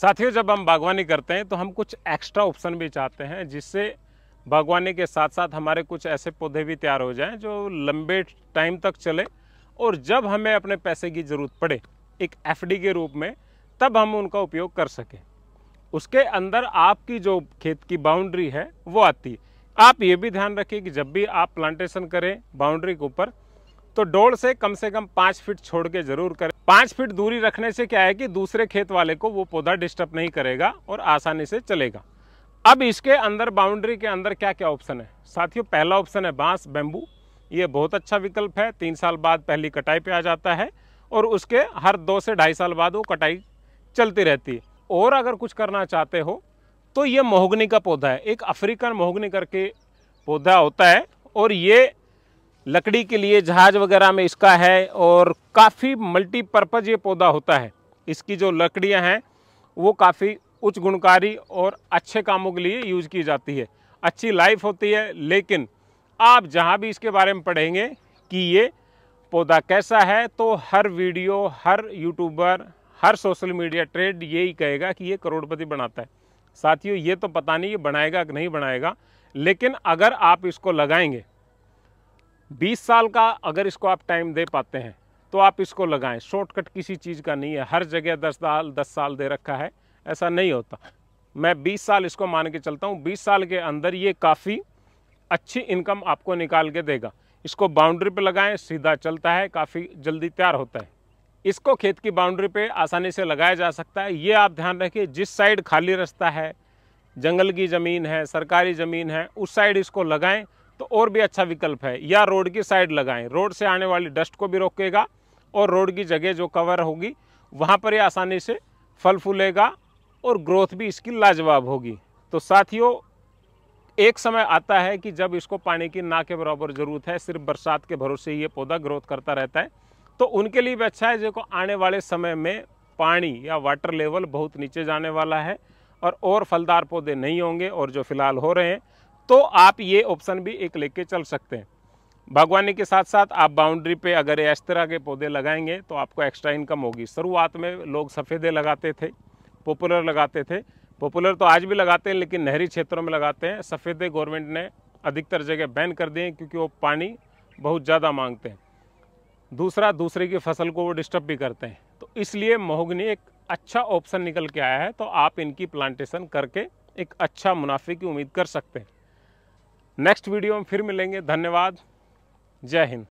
साथियों जब हम बागवानी करते हैं तो हम कुछ एक्स्ट्रा ऑप्शन भी चाहते हैं जिससे बागवानी के साथ साथ हमारे कुछ ऐसे पौधे भी तैयार हो जाएं जो लंबे टाइम तक चले और जब हमें अपने पैसे की ज़रूरत पड़े एक एफडी के रूप में तब हम उनका उपयोग कर सकें उसके अंदर आपकी जो खेत की बाउंड्री है वो आती है आप ये भी ध्यान रखिए कि जब भी आप प्लांटेशन करें बाउंड्री के ऊपर तो डोल से कम से कम पाँच फीट छोड़ के जरूर करें पाँच फीट दूरी रखने से क्या है कि दूसरे खेत वाले को वो पौधा डिस्टर्ब नहीं करेगा और आसानी से चलेगा अब इसके अंदर बाउंड्री के अंदर क्या क्या ऑप्शन है साथियों पहला ऑप्शन है बांस बेम्बू ये बहुत अच्छा विकल्प है तीन साल बाद पहली कटाई पे आ जाता है और उसके हर दो से ढाई साल बाद वो कटाई चलती रहती है और अगर कुछ करना चाहते हो तो ये मोहग्नी का पौधा है एक अफ्रीकन मोहग्नी करके पौधा होता है और ये लकड़ी के लिए जहाज वगैरह में इसका है और काफ़ी मल्टीपर्पज़ ये पौधा होता है इसकी जो लकड़ियाँ हैं वो काफ़ी उच्च गुणकारी और अच्छे कामों के लिए यूज़ की जाती है अच्छी लाइफ होती है लेकिन आप जहाँ भी इसके बारे में पढ़ेंगे कि ये पौधा कैसा है तो हर वीडियो हर यूट्यूबर हर सोशल मीडिया ट्रेड यही कहेगा कि ये करोड़पति बनाता है साथियों ये तो पता नहीं ये बनाएगा कि नहीं बनाएगा लेकिन अगर आप इसको लगाएंगे बीस साल का अगर इसको आप टाइम दे पाते हैं तो आप इसको लगाएं शॉर्टकट किसी चीज़ का नहीं है हर जगह दस साल दस साल दे रखा है ऐसा नहीं होता मैं बीस साल इसको मान के चलता हूँ बीस साल के अंदर ये काफ़ी अच्छी इनकम आपको निकाल के देगा इसको बाउंड्री पे लगाएं सीधा चलता है काफ़ी जल्दी तैयार होता है इसको खेत की बाउंड्री पर आसानी से लगाया जा सकता है ये आप ध्यान रखिए जिस साइड खाली रास्ता है जंगल की ज़मीन है सरकारी ज़मीन है उस साइड इसको लगाएँ तो और भी अच्छा विकल्प है या रोड की साइड लगाएं रोड से आने वाली डस्ट को भी रोकेगा और रोड की जगह जो कवर होगी वहाँ पर ये आसानी से फल फूलेगा और ग्रोथ भी इसकी लाजवाब होगी तो साथियों एक समय आता है कि जब इसको पानी की ना के बराबर ज़रूरत है सिर्फ बरसात के भरोसे ही ये पौधा ग्रोथ करता रहता है तो उनके लिए भी अच्छा है जो आने वाले समय में पानी या वाटर लेवल बहुत नीचे जाने वाला है और और फलदार पौधे नहीं होंगे और जो फिलहाल हो रहे हैं तो आप ये ऑप्शन भी एक लेके चल सकते हैं बागवानी के साथ साथ आप बाउंड्री पे अगर इस तरह के पौधे लगाएंगे तो आपको एक्स्ट्रा इनकम होगी शुरुआत में लोग सफ़ेदे लगाते थे पॉपुलर लगाते थे पॉपुलर तो आज भी लगाते हैं लेकिन नहरी क्षेत्रों में लगाते हैं सफ़ेदे गवर्नमेंट ने अधिकतर जगह बैन कर दिए क्योंकि वो पानी बहुत ज़्यादा मांगते हैं दूसरा दूसरे की फसल को वो डिस्टर्ब भी करते हैं तो इसलिए महोगनी एक अच्छा ऑप्शन निकल के आया है तो आप इनकी प्लांटेशन करके एक अच्छा मुनाफे की उम्मीद कर सकते हैं नेक्स्ट वीडियो में फिर मिलेंगे धन्यवाद जय हिंद